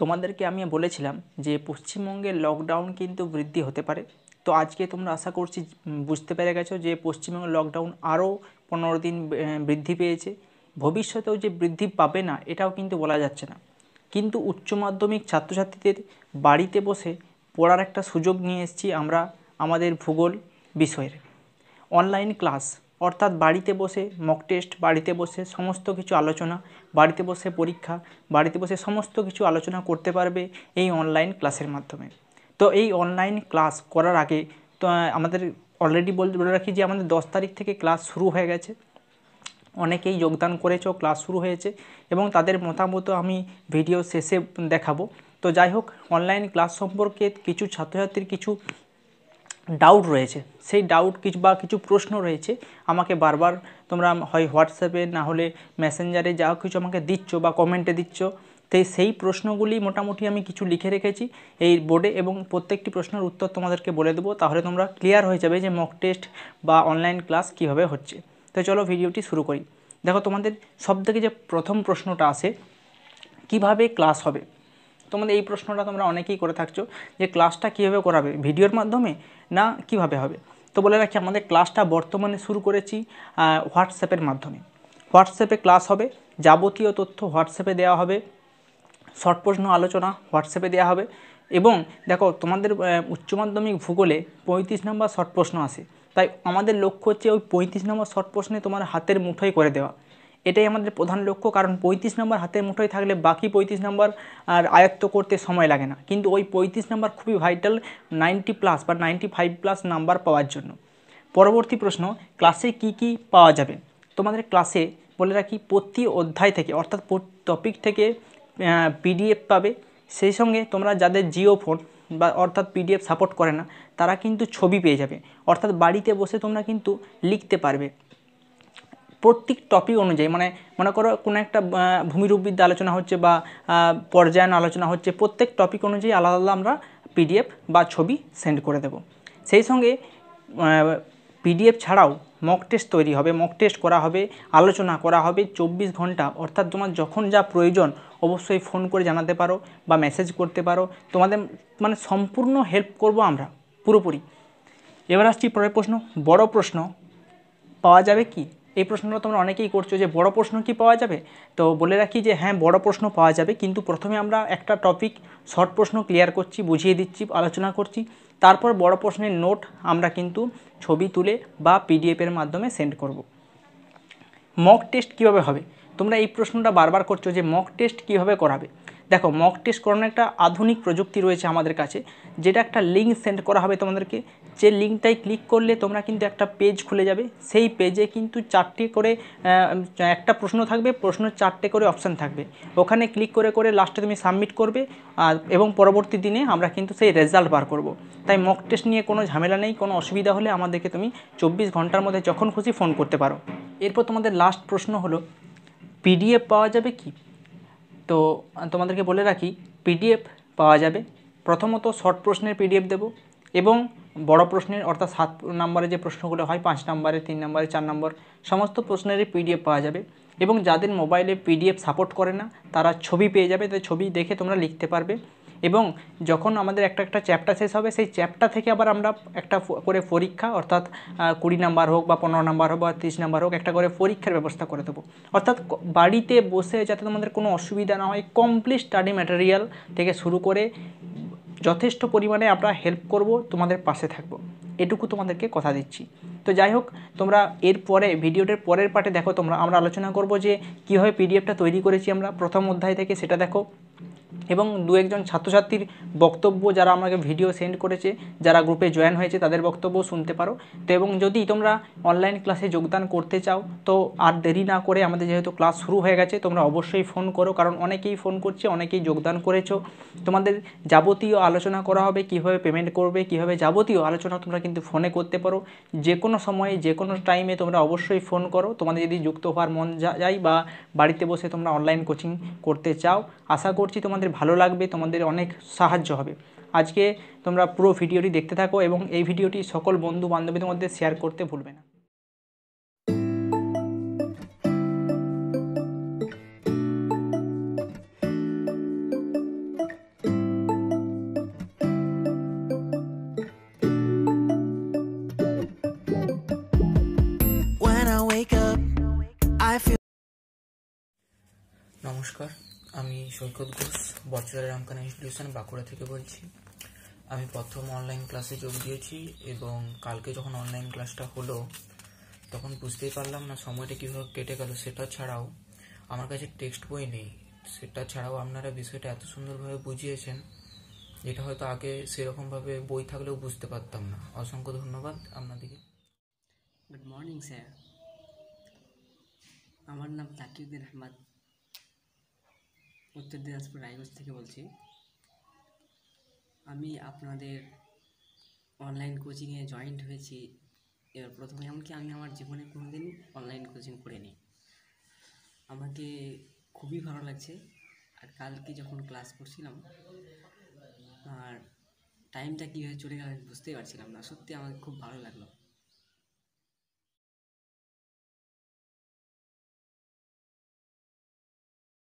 তোমাদেরকে আমি বলেছিলাম যে পশ্চিমবঙ্গে লকডাউন কিন্তু বৃদ্ধি হতে পারে তো আজকে তোমরা আশা করছি বুঝতে পেরে গেছো যে পশ্চিমবঙ্গে লকডাউন আরও পনেরো দিন বৃদ্ধি পেয়েছে ভবিষ্যতেও যে বৃদ্ধি পাবে না এটাও কিন্তু বলা যাচ্ছে না কিন্তু উচ্চ মাধ্যমিক ছাত্রছাত্রীদের বাড়িতে বসে পড়ার একটা সুযোগ নিয়ে এসেছি আমরা আমাদের ভূগোল বিষয়ের অনলাইন ক্লাস অর্থাৎ বাড়িতে বসে মক টেস্ট বাড়িতে বসে সমস্ত কিছু আলোচনা বাড়িতে বসে পরীক্ষা বাড়িতে বসে সমস্ত কিছু আলোচনা করতে পারবে এই অনলাইন ক্লাসের মাধ্যমে তো এই অনলাইন ক্লাস করার আগে তো আমাদের অলরেডি বলে রাখি যে আমাদের দশ তারিখ থেকে ক্লাস শুরু হয়ে গেছে অনেকেই যোগদান করেছো ক্লাস শুরু হয়েছে এবং তাদের মতামত আমি ভিডিও শেষে দেখাবো তো যাই হোক অনলাইন ক্লাস সম্পর্কে কিছু ছাত্রছাত্রীর কিছু ডাউট রয়েছে সেই ডাউট কিছু বা কিছু প্রশ্ন রয়েছে আমাকে বারবার তোমরা হয় হোয়াটসঅ্যাপে না হলে মেসেঞ্জারে যা কিছু আমাকে দিচ্ছ বা কমেন্টে দিচ্ছ তাই সেই প্রশ্নগুলি মোটামুটি আমি কিছু লিখে রেখেছি এই বোর্ডে এবং প্রত্যেকটি প্রশ্নের উত্তর তোমাদেরকে বলে দেবো তাহলে তোমরা ক্লিয়ার হয়ে যাবে যে মক টেস্ট বা অনলাইন ক্লাস কিভাবে হচ্ছে তো চলো ভিডিওটি শুরু করি দেখো তোমাদের সব থেকে যে প্রথম প্রশ্নটা আছে কিভাবে ক্লাস হবে তোমাদের এই প্রশ্নটা তোমরা অনেকেই করে থাকছো যে ক্লাসটা কীভাবে করাবে ভিডিওর মাধ্যমে না কিভাবে হবে তো বলে রাখি আমাদের ক্লাসটা বর্তমানে শুরু করেছি হোয়াটসঅ্যাপের মাধ্যমে হোয়াটসঅ্যাপে ক্লাস হবে যাবতীয় তথ্য হোয়াটসঅ্যাপে দেওয়া হবে শর্ট প্রশ্ন আলোচনা হোয়াটসঅ্যাপে দেওয়া হবে এবং দেখো তোমাদের উচ্চ মাধ্যমিক ভূগোলে পঁয়ত্রিশ নম্বর শর্ট প্রশ্ন আসে তাই আমাদের লক্ষ্য হচ্ছে ওই পঁয়ত্রিশ নম্বর শর্ট প্রশ্নে তোমার হাতের মুঠোয় করে দেওয়া এটাই আমাদের প্রধান লক্ষ্য কারণ পঁয়ত্রিশ নম্বর হাতের মুঠোয় থাকলে বাকি পঁয়ত্রিশ নম্বর আর আয়ত্ত করতে সময় লাগে না কিন্তু ওই পঁয়ত্রিশ নম্বর খুবই ভাইটাল নাইনটি প্লাস বা নাইনটি ফাইভ প্লাস নাম্বার পাওয়ার জন্য পরবর্তী প্রশ্ন ক্লাসে কি কি পাওয়া যাবে তোমাদের ক্লাসে বলে রাখি প্রতি অধ্যায় থেকে অর্থাৎ টপিক থেকে পিডিএফ পাবে সেই সঙ্গে তোমরা যাদের জিও ফোন বা অর্থাৎ পিডিএফ সাপোর্ট করে না তারা কিন্তু ছবি পেয়ে যাবে অর্থাৎ বাড়িতে বসে তোমরা কিন্তু লিখতে পারবে প্রত্যেক টপিক অনুযায়ী মানে মনে করো কোনো একটা ভূমিরূপবিদ্যা আলোচনা হচ্ছে বা পর্যায়ন আলোচনা হচ্ছে প্রত্যেক টপিক অনুযায়ী আলাদা আলাদা আমরা পিডিএফ বা ছবি সেন্ড করে দেব সেই সঙ্গে পিডিএফ ছাড়াও মক টেস্ট তৈরি হবে মক টেস্ট করা হবে আলোচনা করা হবে চব্বিশ ঘন্টা অর্থাৎ তোমার যখন যা প্রয়োজন অবশ্যই ফোন করে জানাতে পারো বা মেসেজ করতে পারো তোমাদের মানে সম্পূর্ণ হেল্প করব আমরা পুরোপুরি এবার আসছি পরের প্রশ্ন বড় প্রশ্ন পাওয়া যাবে কি এই প্রশ্নটা তোমরা অনেকেই করছো যে বড় প্রশ্ন কি পাওয়া যাবে তো বলে রাখি যে হ্যাঁ বড় প্রশ্ন পাওয়া যাবে কিন্তু প্রথমে আমরা একটা টপিক শর্ট প্রশ্ন ক্লিয়ার করছি বুঝিয়ে দিচ্ছি আলোচনা করছি তারপর বড় প্রশ্নের নোট আমরা কিন্তু ছবি তুলে বা পিডিএফের মাধ্যমে সেন্ড করব মক টেস্ট কিভাবে হবে তোমরা এই প্রশ্নটা বারবার করছো যে মক টেস্ট কিভাবে করাবে দেখো মক টেস্ট করানোর একটা আধুনিক প্রযুক্তি রয়েছে আমাদের কাছে যেটা একটা লিঙ্ক সেন্ড করা হবে তোমাদেরকে যে লিঙ্কটাই ক্লিক করলে তোমরা কিন্তু একটা পেজ খুলে যাবে সেই পেজে কিন্তু চারটে করে একটা প্রশ্ন থাকবে প্রশ্ন চারটে করে অপশান থাকবে ওখানে ক্লিক করে করে লাস্টে তুমি সাবমিট করবে আর এবং পরবর্তী দিনে আমরা কিন্তু সেই রেজাল্ট বার করব। তাই মক টেস্ট নিয়ে কোনো ঝামেলা নেই কোনো অসুবিধা হলে আমাদেরকে তুমি চব্বিশ ঘন্টার মধ্যে যখন খুশি ফোন করতে পারো এরপর তোমাদের লাস্ট প্রশ্ন হলো পিডিএফ পাওয়া যাবে কি তো তোমাদেরকে বলে রাখি পিডিএফ পাওয়া যাবে প্রথমত শর্ট প্রশ্নের পিডিএফ দেব এবং বড় প্রশ্নের অর্থাৎ সাত নম্বরে যে প্রশ্নগুলো হয় পাঁচ নম্বরে তিন নম্বরে চার নম্বর সমস্ত প্রশ্নেরই পিডিএফ পাওয়া যাবে এবং যাদের মোবাইলে পিডিএফ সাপোর্ট করে না তারা ছবি পেয়ে যাবে তাই ছবি দেখে তোমরা লিখতে পারবে এবং যখন আমাদের একটা একটা চ্যাপ্টার শেষ হবে সেই চ্যাপ্টার থেকে আবার আমরা একটা করে পরীক্ষা অর্থাৎ কুড়ি নাম্বার হোক বা পনেরো নাম্বার হোক বা তিরিশ নাম্বার হোক একটা করে পরীক্ষার ব্যবস্থা করে দেবো অর্থাৎ বাড়িতে বসে যাতে তোমাদের কোনো অসুবিধা না হয় কমপ্লিট স্টাডি ম্যাটেরিয়াল থেকে শুরু করে যথেষ্ট পরিমাণে আমরা হেল্প করব তোমাদের পাশে থাকব এটুকু তোমাদেরকে কথা দিচ্ছি তো যাই হোক তোমরা এর পরে ভিডিওটার পরের পার্টে দেখো তোমরা আমরা আলোচনা করব যে কীভাবে পিডিএফটা তৈরি করেছি আমরা প্রথম অধ্যায় থেকে সেটা দেখো এবং দু একজন ছাত্রছাত্রীর বক্তব্য যারা আমাকে ভিডিও সেন্ড করেছে যারা গ্রুপে জয়েন হয়েছে তাদের বক্তব্য শুনতে পারো তো এবং যদি তোমরা অনলাইন ক্লাসে যোগদান করতে চাও তো আর দেরি না করে আমাদের যেহেতু ক্লাস শুরু হয়ে গেছে তোমরা অবশ্যই ফোন করো কারণ অনেকেই ফোন করছে অনেকেই যোগদান করেছো তোমাদের যাবতীয় আলোচনা করা হবে কিভাবে পেমেন্ট করবে কিভাবে যাবতীয় আলোচনা তোমরা কিন্তু ফোনে করতে পারো যে কোনো সময়ে যে কোনো টাইমে তোমরা অবশ্যই ফোন করো তোমাদের যদি যুক্ত হওয়ার মন যায় বা বাড়িতে বসে তোমরা অনলাইন কোচিং করতে চাও আশা করছি তোমাদের ভালো লাগবে তোমাদের অনেক সাহায্য হবে আজকে তোমরা পুরো ভিডিওটি দেখতে থাকো এবং এই ভিডিওটি সকল বন্ধু বান্ধবীদের মধ্যে শেয়ার করতে ভুলবে না নমস্কার আমি সৈকত ঘোষ বর্চরা রামকানা ইনস্টিটিউশন বাঁকুড়া থেকে বলছি আমি প্রথম অনলাইন ক্লাসে যোগ দিয়েছি এবং কালকে যখন অনলাইন ক্লাসটা হলো তখন বুঝতেই পারলাম না সময়টা কীভাবে কেটে গেল সেটা ছাড়াও আমার কাছে টেক্সট বই নেই সেটা ছাড়াও আপনারা বিষয়টা এত সুন্দরভাবে বুঝিয়েছেন যেটা হয়তো আগে সেরকমভাবে বই থাকলেও বুঝতে পারতাম না অসংখ্য ধন্যবাদ আপনাদেরকে গুড মর্নিং স্যার আমার নাম তাকিউদ্দিন আহমদ উত্তর দিনাজপুর রায়গঞ্জ থেকে বলছি আমি আপনাদের অনলাইন কোচিংয়ে জয়েন্ট হয়েছি এবার প্রথমে এমনকি আমি আমার জীবনে কোনোদিন অনলাইন কোচিং করিনি আমাকে খুবই ভালো লাগছে আর কালকে যখন ক্লাস করছিলাম আর টাইমটা কীভাবে চলে গেল আমি বুঝতেই পারছিলাম না সত্যি আমার খুব ভালো লাগলো